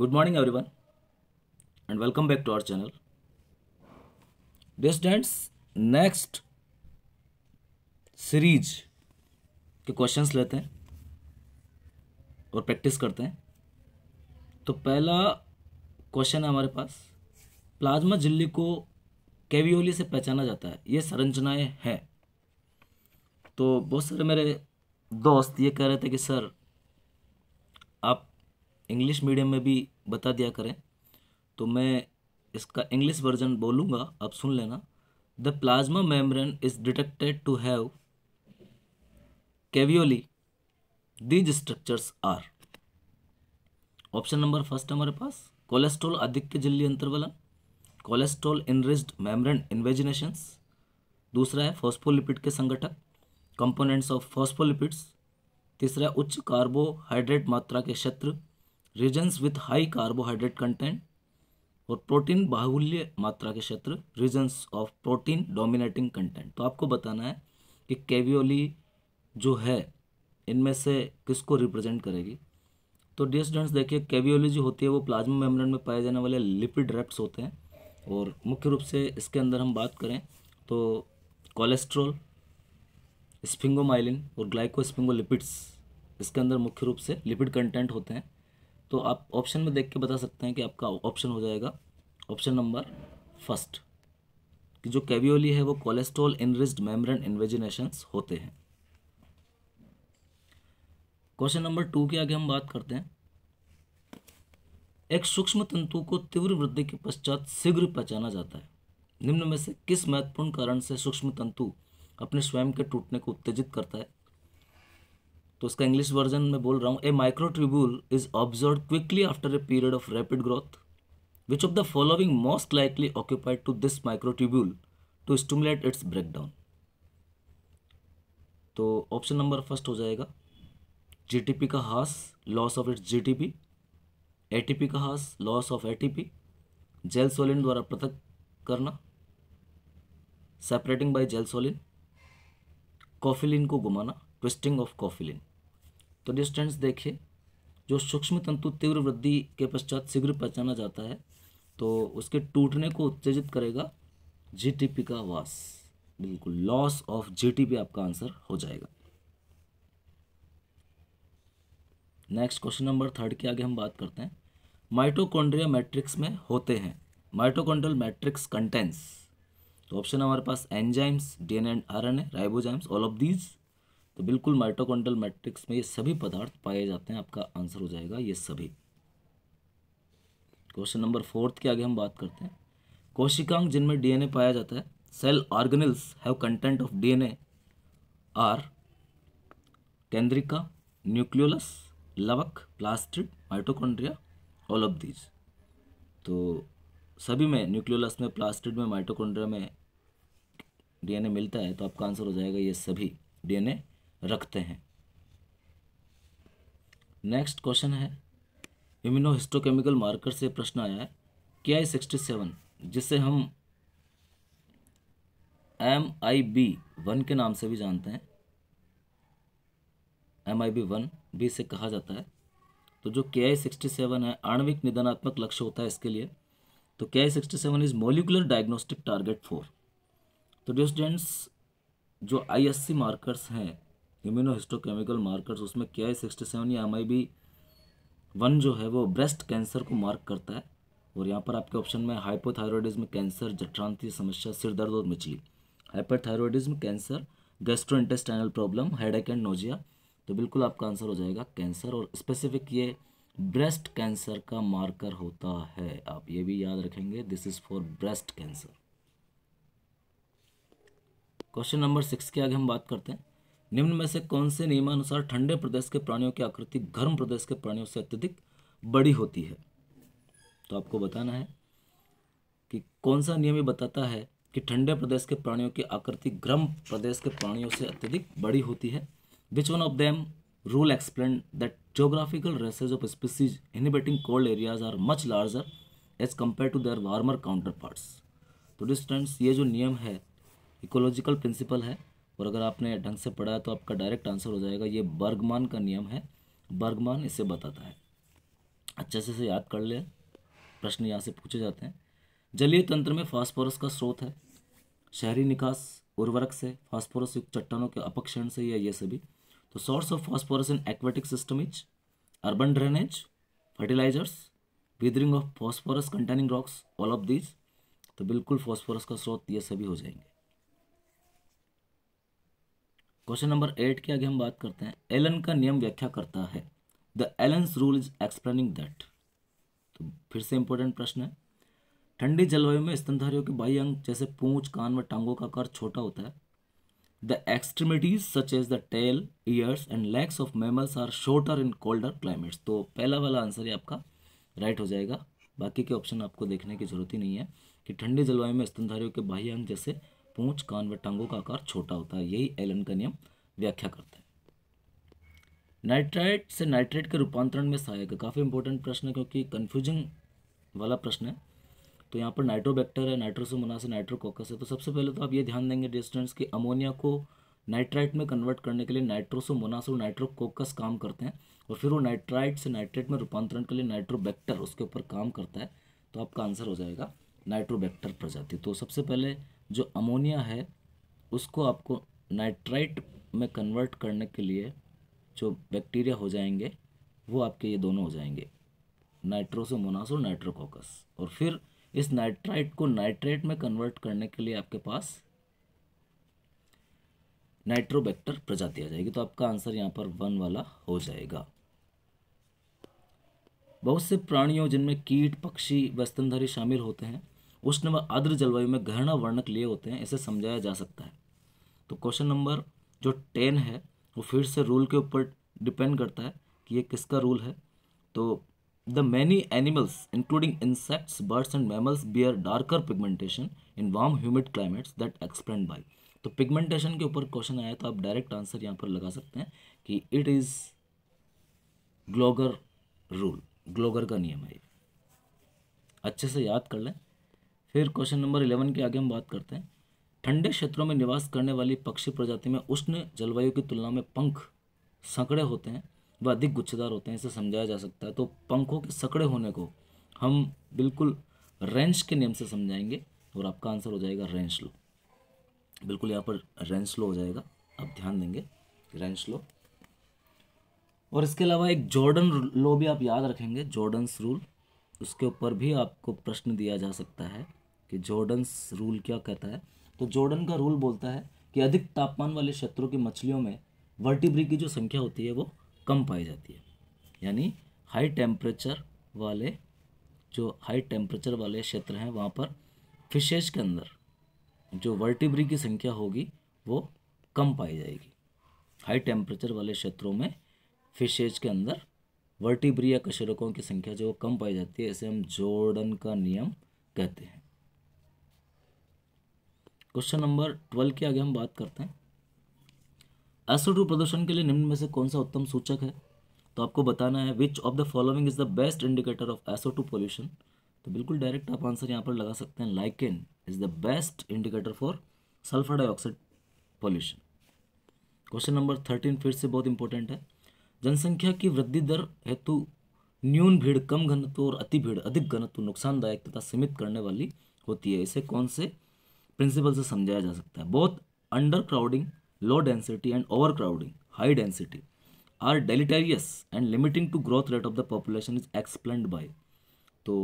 good morning everyone and welcome back to our channel channel students next series के questions लेते हैं और practice करते हैं तो पहला क्वेश्चन है हमारे पास प्लाज्मा झिल्ली को कैवियोली से पहचाना जाता है ये संरचनाएं हैं तो बहुत सारे मेरे दोस्त ये कह रहे थे कि सर आप इंग्लिश मीडियम में भी बता दिया करें तो मैं इसका इंग्लिश वर्जन बोलूँगा आप सुन लेना the plasma membrane is detected to have caveolae these structures are option number first हमारे पास कोलेस्ट्रॉल अधिक के झिल्ली अंतर्वलन कोलेस्ट्रॉल इनरिज्ड मेम्ब्रेन इन्वेजिनेशंस दूसरा है फॉस्फोलिपिड के संगठक कंपोनेंट्स ऑफ फॉस्फोलिपिड्स तीसरा उच्च कार्बोहाइड्रेट मात्रा के क्षेत्र regions with high carbohydrate content और प्रोटीन बाहुल्य मात्रा के क्षेत्र regions of protein dominating content तो आपको बताना है कि कैवियोली जो है इनमें से किसको रिप्रेजेंट करेगी तो डियर स्टूडेंट्स देखिए कैवियोली जो होती है वो प्लाज्मा मेम्ब्रेन में पाए जाने वाले लिपिड रेप्स होते हैं और मुख्य रूप से इसके अंदर हम बात करें तो कोलेस्ट्रोल स्पिंगोमाइलिन और ग्लाइकोस्पिंगोलिपिड्स इसके अंदर मुख्य रूप से लिपिड कंटेंट होते हैं तो आप ऑप्शन में देख के बता सकते हैं कि आपका ऑप्शन हो जाएगा ऑप्शन नंबर फर्स्ट कि जो कैवियोली है वो कोलेस्ट्रॉल इनरिस्ड मेम्ब्रेन इन्वेजिनेशंस होते हैं क्वेश्चन नंबर टू के आगे हम बात करते हैं एक सूक्ष्म तंतु को तीव्र वृद्धि के पश्चात शीघ्र पहचाना जाता है निम्न में से किस महत्वपूर्ण कारण से सूक्ष्म तंतु अपने स्वयं के टूटने को उत्तेजित करता है तो उसका इंग्लिश वर्जन में बोल रहा हूँ a microtubule is observe quickly after a period of rapid growth which of the following most likely occupied to this microtubule to stimulate its breakdown तो ऑप्शन नंबर फर्स्ट हो जाएगा GTP का हास loss of its GTP ATP का हास loss of ATP gelsolin द्वारा पृथक करना separating by gelsolin cofilin को घुमाना ट्विस्टिंग ऑफ कॉफिलिन तो डिस्टेंस देखिए जो सूक्ष्म तंतु तीव्र वृद्धि के पश्चात शीघ्र पहचाना जाता है तो उसके टूटने को उत्तेजित करेगा जीटीपी का वास बिल्कुल लॉस ऑफ जीटीपी आपका आंसर हो जाएगा नेक्स्ट क्वेश्चन नंबर थर्ड के आगे हम बात करते हैं माइटोकॉन्ड्रिया मैट्रिक्स में होते हैं माइटोकॉन्ड्रियल मैट्रिक्स कंटेंट्स तो ऑप्शन हमारे पास enzymes DNA and RNA ribozymes all of these तो बिल्कुल माइटोकॉन्ड्रियल मैट्रिक्स में ये सभी पदार्थ पाए जाते हैं आपका आंसर हो जाएगा ये सभी क्वेश्चन नंबर फोर्थ के आगे हम बात करते हैं कोशिकांग जिनमें डीएनए पाया जाता है cell organelles have content of DNA are केंद्रिका न्यूक्लियोलस लवक plastid mitochondria all of these तो सभी में न्यूक्लियोलस में प्लास्टिड में माइटोकॉन्ड्रिया में डीएनए मिलता है तो आपका आंसर हो जाएगा ये सभी डीएनए रखते हैं नेक्स्ट क्वेश्चन है इम्यूनो हिस्टोकेमिकल मार्कर से प्रश्न आया है के आई सिक्सटी सेवन जिसे हम एम आई बी वन के नाम से भी जानते हैं M I B one B से कहा जाता है तो जो के आई सिक्सटी सेवन है आणविक निदानात्मक लक्ष्य होता है इसके लिए तो K I sixty seven is molecular diagnostic target four तो डिस्टेंट्स स्टूडेंट्स जो आई एस सी मार्कर्स हैं इम्यूनो हिस्टोकेमिकल मार्कर्स उसमें क्या है सिक्सटी सेवन या एम आई बी वन जो है वो ब्रेस्ट कैंसर को मार्क करता है और यहाँ पर आपके ऑप्शन में हाइपोथायरॉयडिज्म कैंसर जठरांति समस्या सिर दर्द और मिचली hyperthyroidism cancer gastrointestinal problem headache and nausea तो बिल्कुल आपका आंसर हो जाएगा कैंसर और स्पेसिफिक ये ब्रेस्ट कैंसर का मार्कर होता है आप ये भी याद रखेंगे this is for breast cancer question number six के आगे हम बात करते हैं निम्न में से कौन से नियमानुसार ठंडे प्रदेश के प्राणियों की आकृति गर्म प्रदेश के प्राणियों से अत्यधिक बड़ी होती है तो आपको बताना है कि कौन सा नियम ये बताता है कि ठंडे प्रदेश के प्राणियों की आकृति गर्म प्रदेश के प्राणियों से अत्यधिक बड़ी होती है which one of them explain that geographical races of species inhabiting cold areas are much larger as compare to their warmer counterparts तो डिस्टेंट्स ये जो नियम है इकोलॉजिकल प्रिंसिपल है और अगर आपने ढंग से पढ़ा है तो आपका डायरेक्ट आंसर हो जाएगा ये बर्गमान का नियम है बर्गमान इसे बताता है अच्छे से इसे याद कर ले प्रश्न यहाँ से पूछे जाते हैं जलीय तंत्र में फास्फोरस का स्रोत है शहरी निकास उर्वरक से फास्फोरस युक्त चट्टानों के अपक्षण से या ये सभी तो source of phosphorus in aquatic system is urban drainage fertilisers weathering of phosphorus containing rocks all of these तो बिल्कुल फॉस्फोरस का स्रोत ये सभी हो जाएंगे क्वेश्चन नंबर एट की आगे हम बात करते हैं एलन का नियम व्याख्या करता है the Allen's rule is explaining that तो फिर से इंपॉर्टेंट प्रश्न है ठंडी जलवायु में स्तनधारियों के बाह्य अंग जैसे पूंछ कान व टांगों का कर छोटा होता है the extremities such as the tail ears and legs of mammals are shorter in colder climates तो पहला वाला आंसर ही आपका राइट हो जाएगा बाकी के ऑप्शन आपको देखने की जरूरत ही नहीं है कि ठंडी जलवायु में स्तनधारियों के बाह्य अंग जैसे पूंछ कान व टांगों का आकार छोटा होता है यही एलन का नियम व्याख्या करता है नाइट्राइट से नाइट्रेट के रूपांतरण में सहायक है काफ़ी इंपॉर्टेंट प्रश्न है क्योंकि कन्फ्यूजिंग वाला प्रश्न है तो यहाँ पर नाइट्रोबैक्टर है नाइट्रोसोमोनास है नाइट्रोकोकस है तो सबसे पहले तो आप ये ध्यान देंगे डिस्टेंस कि अमोनिया को नाइट्राइट में कन्वर्ट करने के लिए नाइट्रोसोमोनास और नाइट्रोकोकस काम करते हैं और फिर वो नाइट्राइट से नाइट्रेट में रूपांतरण के लिए नाइट्रोबैक्टर उसके ऊपर काम करता है तो आपका आंसर हो जाएगा नाइट्रोबैक्टर प्रजाति तो सबसे पहले जो अमोनिया है उसको आपको नाइट्राइट में कन्वर्ट करने के लिए जो बैक्टीरिया हो जाएंगे वो आपके ये दोनों हो जाएंगे नाइट्रोसोमोनास और नाइट्रोकोकस और फिर इस नाइट्राइट को नाइट्रेट में कन्वर्ट करने के लिए आपके पास नाइट्रोबैक्टर प्रजाति आ जाएगी तो आपका आंसर यहाँ पर वन वाला हो जाएगा बहुत से प्राणियों जिनमें कीट पक्षी व शामिल होते हैं उष्ण व आर्द्र जलवायु में गहना वर्णक लिए होते हैं इसे समझाया जा सकता है तो क्वेश्चन नंबर जो टेन है वो फिर से रूल के ऊपर डिपेंड करता है कि ये किसका रूल है तो the many animals including insects birds and mammals bear darker pigmentation in warm humid climates that explain by तो पिगमेंटेशन के ऊपर क्वेश्चन आया तो आप डायरेक्ट आंसर यहाँ पर लगा सकते हैं कि it is Gloger rule Gloger का नियम है ये अच्छे से याद कर लें फिर क्वेश्चन नंबर इलेवन की आगे हम बात करते हैं ठंडे क्षेत्रों में निवास करने वाली पक्षी प्रजाति में उष्ण जलवायु की तुलना में पंख सकड़े होते हैं वह अधिक गुच्छेदार होते हैं इसे समझाया जा सकता है तो पंखों के सकड़े होने को हम बिल्कुल रेंच के नियम से समझाएंगे और आपका आंसर हो जाएगा रेंच लो बिल्कुल यहाँ पर रेंच लो हो जाएगा आप ध्यान देंगे रेंच लो और इसके अलावा एक जॉर्डन लो भी आप याद रखेंगे जॉर्डन्स रूल उसके ऊपर भी आपको प्रश्न दिया जा सकता है कि जॉर्डन्स रूल क्या कहता है तो जॉर्डन का रूल बोलता है कि अधिक तापमान वाले क्षेत्रों की मछलियों में वर्टिब्री की जो संख्या होती है वो कम पाई जाती है यानी हाई टेम्परेचर वाले जो हाई टेम्परेचर वाले क्षेत्र हैं वहाँ पर फिशेज के अंदर जो वर्टिब्री की संख्या होगी वो कम पाई जाएगी हाई टेम्परेचर वाले क्षेत्रों में फिशेज के अंदर वर्टिब्री या कशरकों की संख्या जो कम पाई जाती है इसे हम जोर्डन का नियम कहते हैं क्वेश्चन नंबर ट्वेल्व की आगे हम बात करते हैं एसओ टू प्रदूषण के लिए निम्न में से कौन सा उत्तम सूचक है तो आपको बताना है which of the following is the best indicator of SO two pollution तो बिल्कुल डायरेक्ट आप आंसर यहाँ पर लगा सकते हैं lichen is the best indicator for sulphur dioxide pollution question number thirteen फिर से बहुत इंपॉर्टेंट है जनसंख्या की वृद्धि दर हेतु न्यून भीड़ कम घनत्व और अति भीड़ अधिक घनत्व नुकसानदायक तथा सीमित करने वाली होती है इसे कौन से प्रिंसिपल से समझाया जा सकता है both under crowding low density and over crowding high density are deleterious and limiting to growth rate of the population is explained by तो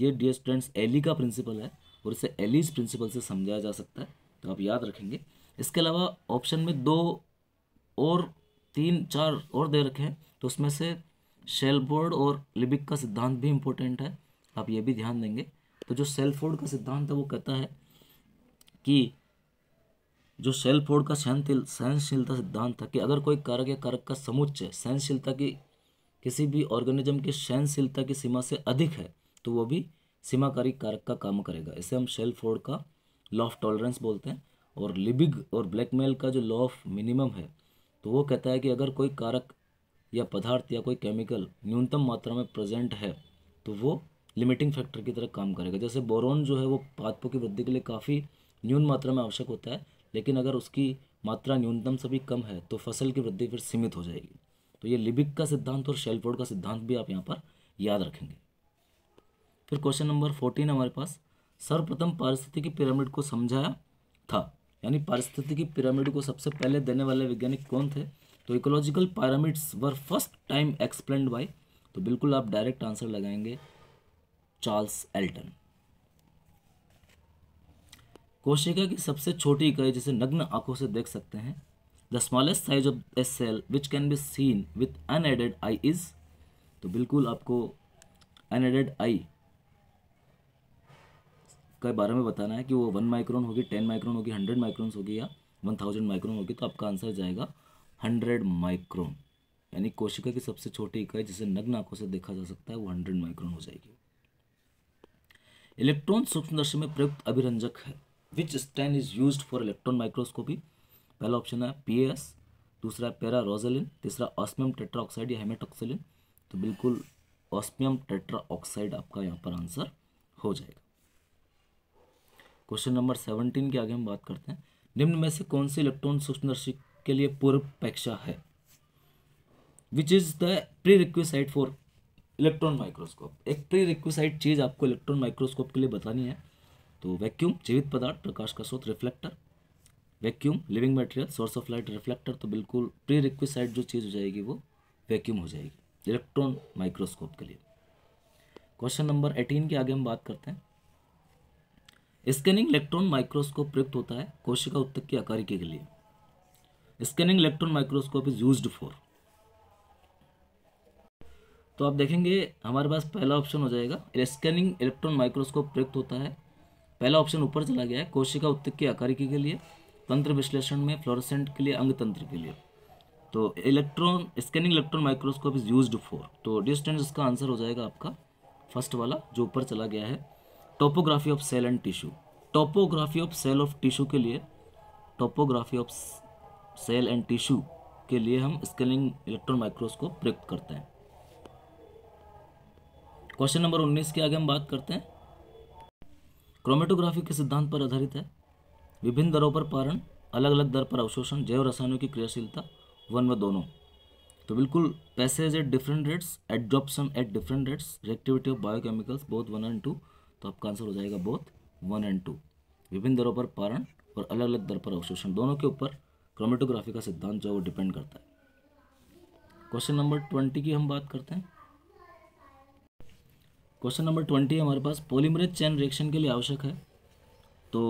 ये डियर स्टूडेंट्स एली का प्रिंसिपल है और इसे एलीज प्रिंसिपल से समझाया जा सकता है तो आप याद रखेंगे इसके अलावा ऑप्शन में दो और तीन चार और दे रखे हैं तो उसमें से शेलफोर्ड और लिबिक का सिद्धांत भी इम्पोर्टेंट है आप ये भी ध्यान देंगे तो जो सेल्फोर्ड का सिद्धांत है वो कहता है कि जो सेल्फोर्ड का सहनशील सहनशीलता सिद्धांत था कि अगर कोई कारक या कारक का समुच्चय सहनशीलता की किसी भी ऑर्गेनिज्म की सहनशीलता की सीमा से अधिक है तो वो भी सीमाकारी कारक का काम करेगा इसे हम सेल्फोर्ड का लॉ ऑफ टॉलरेंस बोलते हैं और लिबिग और ब्लैकमेल का जो लॉ ऑफ मिनिमम है तो वो कहता है कि अगर कोई कारक या पदार्थ या कोई केमिकल न्यूनतम मात्रा में प्रेजेंट है तो वो लिमिटिंग फैक्टर की तरह काम करेगा जैसे बोरोन जो है वो पादपों की वृद्धि के लिए काफ़ी न्यून मात्रा में आवश्यक होता है लेकिन अगर उसकी मात्रा न्यूनतम से भी कम है तो फसल की वृद्धि फिर सीमित हो जाएगी तो ये लिबिक का सिद्धांत और शेलफोर्ड का सिद्धांत भी आप यहाँ पर याद रखेंगे फिर क्वेश्चन नंबर फोर्टीन हमारे पास सर्वप्रथम पारिस्थितिकी पिरामिड को समझाया था यानी पारिस्थितिकी पिरामिड को सबसे पहले देने वाले वैज्ञानिक कौन थे तो ecological pyramids were first time explained by तो बिल्कुल आप डायरेक्ट आंसर लगाएंगे चार्ल्स एल्टन कोशिका की सबसे छोटी इकाई जिसे नग्न आंखों से देख सकते हैं the smallest size of a cell which can be seen with unaided eye is तो बिल्कुल आपको अनएडेड आई के बारे में बताना है कि वो वन माइक्रोन होगी टेन माइक्रोन होगी हंड्रेड माइक्रोन होगी या वन थाउजेंड माइक्रोन होगी तो आपका आंसर जाएगा हंड्रेड माइक्रोन यानी कोशिका की सबसे छोटी इकाई जिसे नग्न आंखों से देखा जा सकता है वो हंड्रेड माइक्रोन हो जाएगी इलेक्ट्रॉन सूक्ष्मदर्शी में प्रयुक्त अभिरंजक है which stain is use for electron microscopy पहला ऑप्शन है पी एस दूसरा पैरा रोजेलिन तीसरा ऑस्मियम टेट्रा ऑक्साइड या हेमेटोक्सिलिन तो बिल्कुल ऑस्मियम टेट्रा ऑक्साइड आपका यहाँ पर आंसर हो जाएगा क्वेश्चन नंबर सेवनटीन के आगे हम बात करते हैं निम्न में से कौन से इलेक्ट्रॉन सूक्ष्मदर्शी के लिए पूर्व अपेक्षा है which is the prerequisite for electron microscope एक प्री रिक्वेसाइट चीज़ आपको इलेक्ट्रॉन माइक्रोस्कोप के लिए बतानी है तो वैक्यूम जीवित पदार्थ प्रकाश का स्रोत reflector vacuum living material source of light reflector तो बिल्कुल प्री रिक्विसाइड जो चीज़ हो जाएगी वो वैक्यूम हो जाएगी इलेक्ट्रॉन माइक्रोस्कोप के लिए क्वेश्चन नंबर एटीन के आगे हम बात करते हैं स्कैनिंग इलेक्ट्रॉन माइक्रोस्कोप प्रयुक्त होता है कोशिका उत्तक की आकारिकी के लिए scanning electron microscope is use for तो आप देखेंगे हमारे पास पहला ऑप्शन हो जाएगा स्कैनिंग इलेक्ट्रॉन माइक्रोस्कोप प्रयुक्त होता है पहला ऑप्शन ऊपर चला गया है कोशिका उत्तक की आकारिकी के लिए तंत्र विश्लेषण में फ्लोरोसेंट के लिए अंग तंत्र के लिए तो electron scanning electron microscope is use for तो डिस्टेंस इसका आंसर हो जाएगा आपका फर्स्ट वाला जो ऊपर चला गया है topography of cell and tissue topography of cell of tissue के लिए topography of cell and tissue के लिए हम स्कैनिंग इलेक्ट्रॉन माइक्रोस्कोप प्रयुक्त करते हैं क्वेश्चन नंबर उन्नीस की आगे हम बात करते हैं क्रोमेटोग्राफी के सिद्धांत पर आधारित है विभिन्न दरों पर पारण अलग अलग दर पर अवशोषण जैव रसायनों की क्रियाशीलता वन व दोनों तो बिल्कुल passage at different rates adsorption at different rates reactivity of biochemicals both one and two तो आपका आंसर हो जाएगा बोथ वन एंड टू विभिन्न दरों पर पारण और अलग अलग दर पर अवशोषण दोनों के ऊपर क्रोमेटोग्राफी का सिद्धांत जो है वो डिपेंड करता है क्वेश्चन नंबर ट्वेंटी की हम बात करते हैं क्वेश्चन नंबर ट्वेंटी हमारे पास पॉलीमरेज चैन रिएक्शन के लिए आवश्यक है तो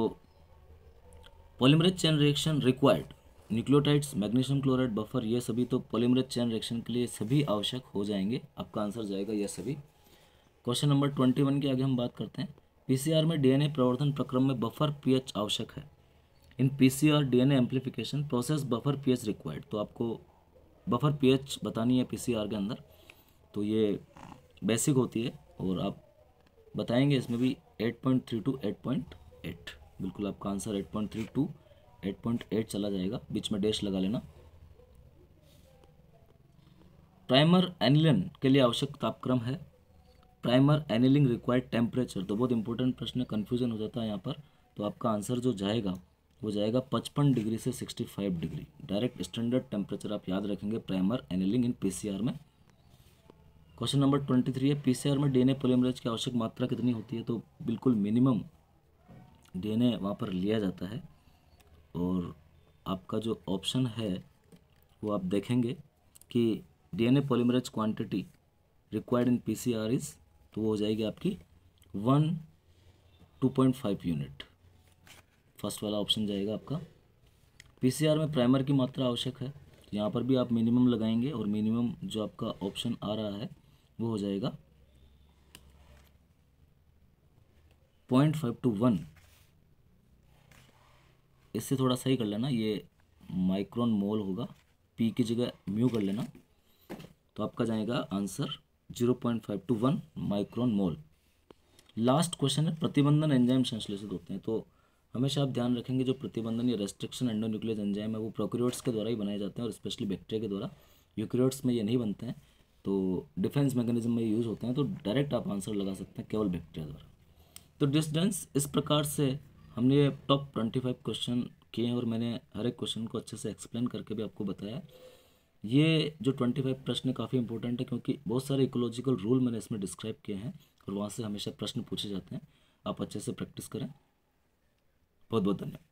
polymerase chain reaction required nucleotides magnesium chloride buffer ये सभी तो पॉलीमरेज चैन रिएक्शन के लिए सभी आवश्यक हो जाएंगे आपका आंसर जाएगा यह सभी क्वेश्चन नंबर ट्वेंटी वन के आगे हम बात करते हैं पीसीआर में डीएनए प्रवर्धन प्रक्रम में बफर पीएच आवश्यक है in PCR DNA amplification process buffer pH required तो आपको बफर पीएच बतानी है पीसीआर के अंदर तो ये बेसिक होती है और आप बताएंगे इसमें भी थ्री टू एट बिल्कुल आपका आंसर थ्री टू 8.8 चला जाएगा बीच में डैश लगा लेना प्राइमर एनिलन के लिए आवश्यक तापक्रम है प्राइमर एनिलिंग रिक्वायर्ड टेम्परेचर तो बहुत इंपॉर्टेंट प्रश्न है कन्फ्यूजन हो जाता है यहाँ पर तो आपका आंसर जो जाएगा वो जाएगा पचपन डिग्री से sixty five degree direct standard temperature आप याद रखेंगे प्राइमर एनिलिंग इन पीसीआर में क्वेश्चन नंबर ट्वेंटी थ्री है पीसीआर में डीएनए पोलीमरेज की आवश्यक मात्रा कितनी होती है तो बिल्कुल मिनिमम डीएनए वहाँ पर लिया जाता है और आपका जो ऑप्शन है वो आप देखेंगे कि DNA polymerase quantity required in PCR is तो वो हो जाएगी आपकी one two point five unit first वाला ऑप्शन जाएगा आपका पीसीआर में प्राइमर की मात्रा आवश्यक है यहाँ पर भी आप मिनिमम लगाएंगे और मिनिमम जो आपका ऑप्शन आ रहा है वो हो जाएगा पॉइंट फाइव टू वन इससे थोड़ा सही कर लेना ये माइक्रोन मोल होगा पी की जगह म्यू कर लेना तो आपका जाएगा answer zero point five two one micron mole last question है प्रतिबंधन एंजाइम संश्लेषित होते हैं तो हमेशा आप ध्यान रखेंगे जो प्रतिबंधन या रेस्ट्रिक्शन एंडोन्यूक्लियस एंजाइम है वो प्रोक्रियोट्स के द्वारा ही बनाए जाते हैं और स्पेशली बैक्टीरिया के द्वारा यूक्रियोट्स में ये नहीं बनते हैं तो डिफेंस मैकेनिज्म में यूज़ होते हैं तो डायरेक्ट आप आंसर लगा सकते हैं केवल बैक्टीरिया द्वारा तो डिस्टेंस इस प्रकार से हमने टॉप ट्वेंटी फाइव क्वेश्चन किए हैं और मैंने हर एक क्वेश्चन को अच्छे से एक्सप्लेन करके भी आपको बताया ये जो ट्वेंटी फाइव प्रश्न काफ़ी इंपॉर्टेंट है क्योंकि बहुत सारे इकोलॉजिकल रूल मैंने इसमें डिस्क्राइब किए हैं और वहाँ से हमेशा प्रश्न पूछे जाते हैं आप अच्छे से प्रैक्टिस करें बहुत बहुत धन्यवाद